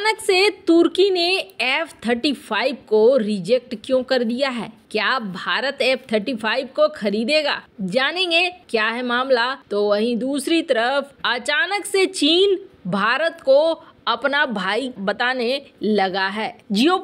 अचानक से तुर्की ने एफ थर्टी फाइव को रिजेक्ट क्यों कर दिया है क्या भारत एफ थर्टी फाइव को खरीदेगा जानेंगे क्या है मामला तो वहीं दूसरी तरफ अचानक से चीन भारत को अपना भाई बताने लगा है जियो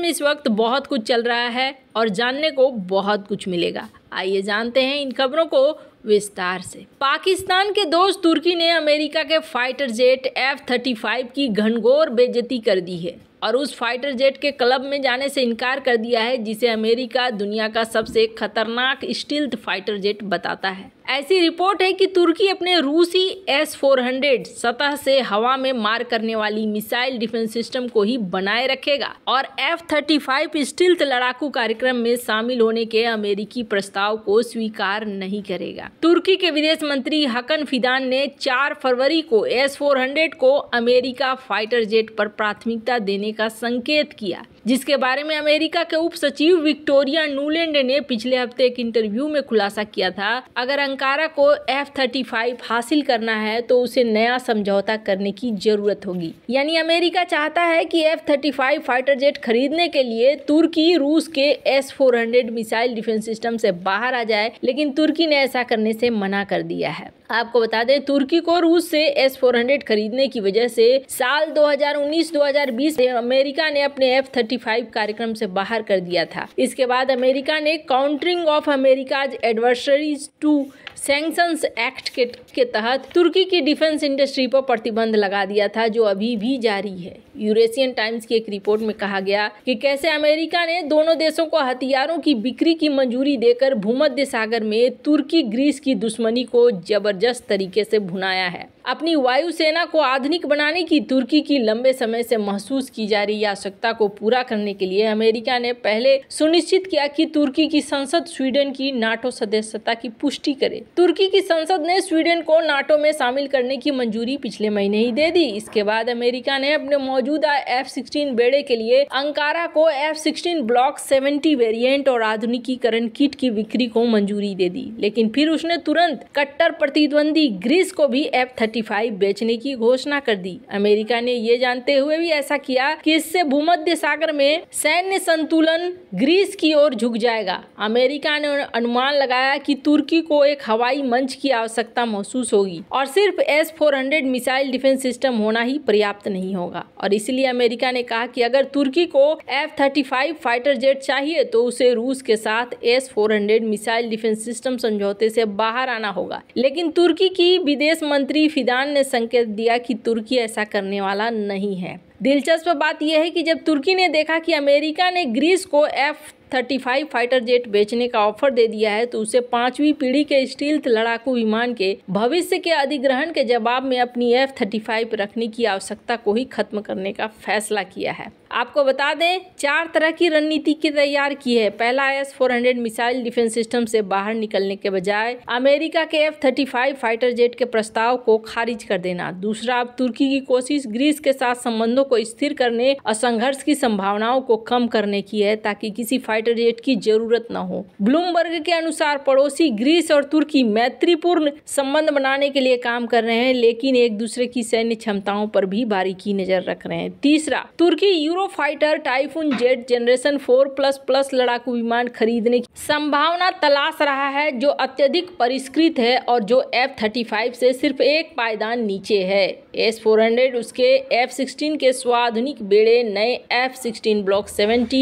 में इस वक्त बहुत कुछ चल रहा है और जानने को बहुत कुछ मिलेगा आइए जानते हैं इन खबरों को विस्तार से पाकिस्तान के दोस्त तुर्की ने अमेरिका के fighter jet F thirty five की घनघोर बेजती कर दी है और उस फाइटर जेट के क्लब में जाने से इनकार कर दिया है जिसे अमेरिका दुनिया का सबसे खतरनाक स्टील्थ फाइटर जेट बताता है ऐसी रिपोर्ट है कि तुर्की अपने रूसी एस 400 सतह से हवा में मार करने वाली मिसाइल डिफेंस सिस्टम को ही बनाए रखेगा और एफ थर्टी फाइव स्टिल्थ लड़ाकू कार्यक्रम में शामिल होने के अमेरिकी प्रस्ताव को स्वीकार नहीं करेगा तुर्की के विदेश मंत्री हकन फिदान ने 4 फरवरी को एस 400 को अमेरिका फाइटर जेट पर प्राथमिकता देने का संकेत किया जिसके बारे में अमेरिका के उप सचिव विक्टोरिया नूलैंड ने पिछले हफ्ते एक इंटरव्यू में खुलासा किया था अगर अंकारा को एफ थर्टी फाइव हासिल करना है तो उसे नया समझौता करने की जरूरत होगी यानी अमेरिका चाहता है कि F thirty five fighter jet खरीदने के लिए तुर्की रूस के S four hundred missile defence system से बाहर आ जाए लेकिन तुर्की ने ऐसा करने से मना कर दिया है आपको बता दें तुर्की को रूस से एस फोर हंड्रेड खरीदने की वजह से साल दो हजार उन्नीस दो हजार बीस अमेरिका ने अपने एफ थर्टी 1945 कार्यक्रम से बाहर कर दिया था इसके बाद अमेरिका ने countering of America's adversaries to sanction act के, के तहत तुर्की की डिफेंस इंडस्ट्री पर प्रतिबंध लगा दिया था जो अभी भी जारी है यूरेशियन टाइम्स की एक रिपोर्ट में कहा गया कि कैसे अमेरिका ने दोनों देशों को हथियारों की बिक्री की मंजूरी देकर भूमध्य सागर में तुर्की ग्रीस की दुश्मनी को जबरदस्त तरीके से भुनाया है अपनी वायुसेना को आधुनिक बनाने की तुर्की की लंबे समय से महसूस की जा रही आवश्यकता को पूरा करने के लिए अमेरिका ने पहले सुनिश्चित किया कि तुर्की की संसद स्वीडन की नाटो सदस्यता की पुष्टि करे तुर्की की संसद ने स्वीडन को नाटो में शामिल करने की मंजूरी पिछले महीने ही दे दी इसके बाद अमेरिका ने अपने मौजूद मौजूदा एफ सिक्सटीन बेड़े के लिए अंकारा को F sixteen block seventy variant और आधुनिकीकरण किट की बिक्री को मंजूरी दे दी लेकिन फिर उसने तुरंत कट्टर प्रतिद्वंदी ग्रीस को भी एफ थर्टी फाइव बेचने की घोषणा कर दी अमेरिका ने ये जानते हुए भी ऐसा किया कि इससे भूमध्य सागर में सैन्य संतुलन ग्रीस की ओर झुक जाएगा अमेरिका ने अनुमान लगाया कि तुर्की को एक हवाई मंच की आवश्यकता महसूस होगी और सिर्फ S four hundred missile defence system होना ही पर्याप्त नहीं होगा और और इसलिए अमेरिका ने कहा कि अगर तुर्की को F thirty five fighter jet चाहिए तो उसे रूस के साथ S four hundred missile defence system समझौते से बाहर आना होगा लेकिन तुर्की की विदेश मंत्री फिदान ने संकेत दिया कि तुर्की ऐसा करने वाला नहीं है दिलचस्प बात यह है कि जब तुर्की ने देखा कि अमेरिका ने ग्रीस को एफ 35 फाइटर जेट बेचने का ऑफर दे दिया है तो उसे पांचवी पीढ़ी के स्टील्थ लड़ाकू विमान के भविष्य के अधिग्रहण के जवाब में अपनी एफ थर्टी रखने की आवश्यकता को ही खत्म करने का फैसला किया है आपको बता दें चार तरह की रणनीति की तैयार की है पहला S four hundred missile defence system से बाहर निकलने के बजाय अमेरिका के F thirty five fighter jet के प्रस्ताव को खारिज कर देना दूसरा अब तुर्की की कोशिश ग्रीस के साथ संबंधों को स्थिर करने और संघर्ष की संभावनाओं को कम करने की है ताकि किसी फाइटर जेट की जरूरत न हो ब्लूमबर्ग के अनुसार पड़ोसी ग्रीस और तुर्की मैत्रीपूर्ण संबंध बनाने के लिए काम कर रहे हैं लेकिन एक दूसरे की सैन्य क्षमताओं पर भी बारीकी नजर रख रहे हैं तीसरा Turkey Europe fighter typhoon jet generation four plus plus लड़ाकू विमान खरीदने की संभावना तलाश रहा है जो अत्यधिक परिष्कृत है और जो एफ थर्टी फाइव से सिर्फ एक पायदान नीचे है एस फोर हंड्रेड उसके एफ सिक्सटीन के स्वाधुनिक बेड़े नए F sixteen block seventy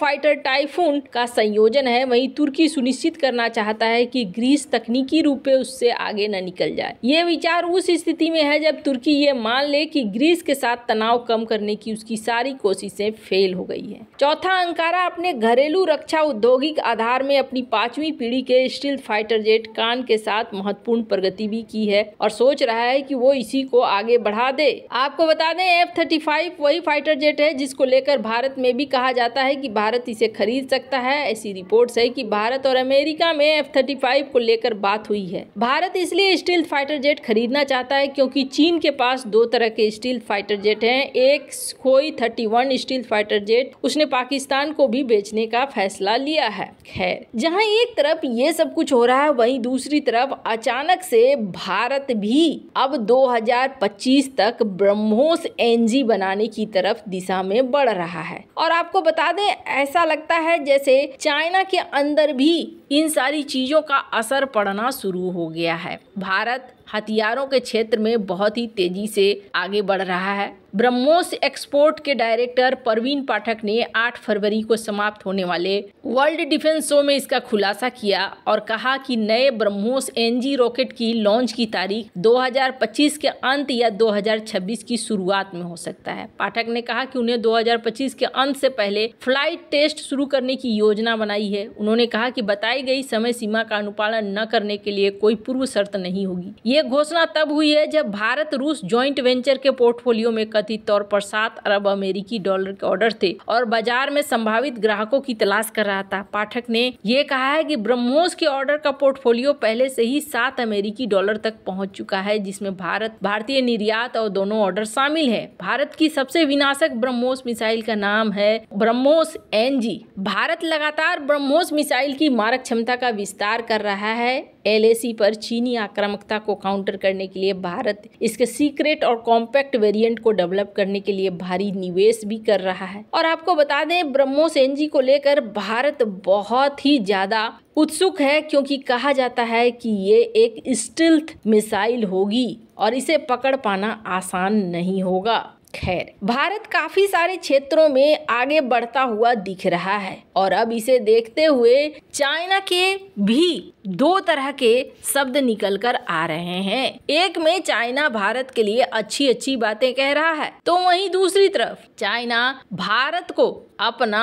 fighter typhoon का संयोजन है वहीं तुर्की सुनिश्चित करना चाहता है कि ग्रीस तकनीकी रूप उससे आगे न निकल जाए ये विचार उस स्थिति में है जब तुर्की ये मान ले कि ग्रीस के साथ तनाव कम करने की उसकी सारी कोशिशें फेल हो गई है चौथा अंकारा अपने घरेलू रक्षा औद्योगिक आधार में अपनी पांचवी पीढ़ी के स्टील फाइटर जेट कान के साथ महत्वपूर्ण प्रगति भी की है और सोच रहा है कि वो इसी को आगे बढ़ा दे आपको बता दें एफ थर्टी फाइव वही फाइटर जेट है जिसको लेकर भारत में भी कहा जाता है कि भारत इसे खरीद सकता है ऐसी रिपोर्ट है कि भारत और अमेरिका में एफ थर्टी फाइव को लेकर बात हुई है भारत इसलिए स्टील फाइटर जेट खरीदना चाहता है क्योंकि चीन के पास दो तरह के स्टील फाइटर जेट हैं एक खोई thirty one stealth fighter jet उसने पाकिस्तान को भी बेचने का फैसला लिया है खैर जहाँ एक तरफ ये सब कुछ हो रहा है वहीं दूसरी तरफ अचानक से भारत भी अब 2025 तक ब्रह्मोस एनजी बनाने की तरफ दिशा में बढ़ रहा है और आपको बता दें ऐसा लगता है जैसे चाइना के अंदर भी इन सारी चीजों का असर पड़ना शुरू हो गया है भारत हथियारों के क्षेत्र में बहुत ही तेजी से आगे बढ़ रहा है ब्रह्मोस एक्सपोर्ट के डायरेक्टर परवीन पाठक ने 8 फरवरी को समाप्त होने वाले वर्ल्ड डिफेंस शो में इसका खुलासा किया और कहा कि नए ब्रह्मोस एनजी रॉकेट की लॉन्च की तारीख 2025 के अंत या 2026 की शुरुआत में हो सकता है पाठक ने कहा कि उन्हें 2025 के अंत से पहले फ्लाइट टेस्ट शुरू करने की योजना बनाई है उन्होंने कहा कि बताई गई समय सीमा का अनुपालन न करने के लिए कोई पूर्व शर्त नहीं होगी ये ये घोषणा तब हुई है जब भारत रूस ज्वाइंट वेंचर के पोर्टफोलियो में कथित तौर पर सात अरब अमेरिकी डॉलर के ऑर्डर थे और बाजार में संभावित ग्राहकों की तलाश कर रहा था पाठक ने यह कहा है कि ब्रह्मोस के ऑर्डर का पोर्टफोलियो पहले से ही सात अमेरिकी डॉलर तक पहुंच चुका है जिसमें भारत भारतीय निर्यात और दोनों ऑर्डर शामिल है भारत की सबसे विनाशक ब्रह्मोस मिसाइल का नाम है ब्रह्मोस एन भारत लगातार ब्रह्मोस मिसाइल की मारक क्षमता का विस्तार कर रहा है एल पर चीनी आक्रामकता को काउंटर करने के लिए भारत इसके सीक्रेट और कॉम्पैक्ट वेरिएंट को डेवलप करने के लिए भारी निवेश भी कर रहा है और आपको बता दें ब्रह्मोस एनजी को लेकर भारत बहुत ही ज्यादा उत्सुक है क्योंकि कहा जाता है कि ये एक स्टिल्थ मिसाइल होगी और इसे पकड़ पाना आसान नहीं होगा खैर भारत काफी सारे क्षेत्रों में आगे बढ़ता हुआ दिख रहा है और अब इसे देखते हुए चाइना के भी दो तरह के शब्द निकल कर आ रहे हैं एक में चाइना भारत के लिए अच्छी अच्छी बातें कह रहा है तो वहीं दूसरी तरफ चाइना भारत को अपना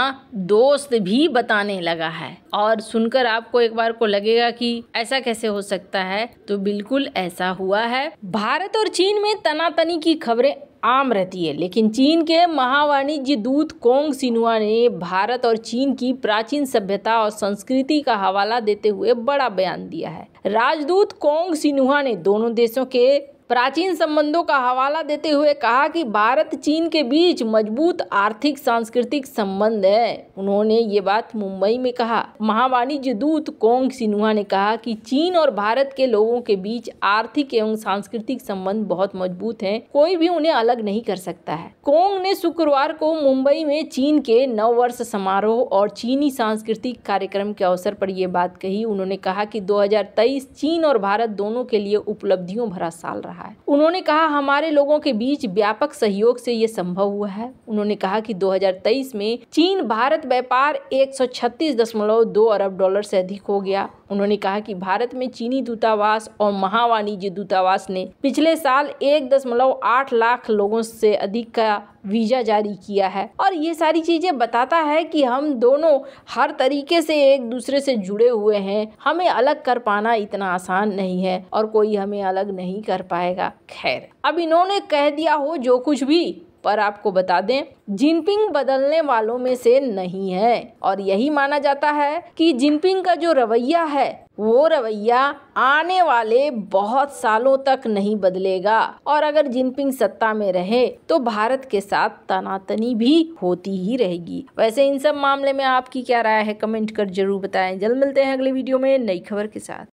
दोस्त भी बताने लगा है और सुनकर आपको एक बार को लगेगा कि ऐसा कैसे हो सकता है तो बिल्कुल ऐसा हुआ है भारत और चीन में तनातनी की खबरें आम रहती है लेकिन चीन के महावाणिज्य दूत कोंग सिन्हा ने भारत और चीन की प्राचीन सभ्यता और संस्कृति का हवाला देते हुए बड़ा बयान दिया है राजदूत कोंग सिन्हा ने दोनों देशों के प्राचीन संबंधों का हवाला देते हुए कहा कि भारत चीन के बीच मजबूत आर्थिक सांस्कृतिक संबंध है उन्होंने ये बात मुंबई में कहा महावाणिज्य दूत कोंग सिन्हा ने कहा कि चीन और भारत के लोगों के बीच आर्थिक एवं सांस्कृतिक संबंध बहुत मजबूत हैं कोई भी उन्हें अलग नहीं कर सकता है कोंग ने शुक्रवार को मुंबई में चीन के नव वर्ष समारोह और चीनी सांस्कृतिक कार्यक्रम के अवसर पर यह बात कही उन्होंने कहा कि दो चीन और भारत दोनों के लिए उपलब्धियों भरा साल रहा रहा है उन्होंने कहा हमारे लोगों के बीच व्यापक सहयोग से ये संभव हुआ है उन्होंने कहा कि 2023 में चीन भारत व्यापार 136.2 अरब डॉलर से अधिक हो गया उन्होंने कहा कि भारत में चीनी दूतावास और महावाणिज्य दूतावास ने पिछले साल 1.8 लाख लोगों से अधिक का वीज़ा जारी किया है और ये सारी चीज़ें बताता है कि हम दोनों हर तरीके से एक दूसरे से जुड़े हुए हैं हमें अलग कर पाना इतना आसान नहीं है और कोई हमें अलग नहीं कर पाएगा खैर अब इन्होंने कह दिया हो जो कुछ भी पर आपको बता दें जिनपिंग बदलने वालों में से नहीं है और यही माना जाता है कि जिनपिंग का जो रवैया है वो रवैया आने वाले बहुत सालों तक नहीं बदलेगा और अगर जिनपिंग सत्ता में रहे तो भारत के साथ तनातनी भी होती ही रहेगी वैसे इन सब मामले में आपकी क्या राय है कमेंट कर जरूर बताएं जल्द मिलते हैं अगले वीडियो में नई खबर के साथ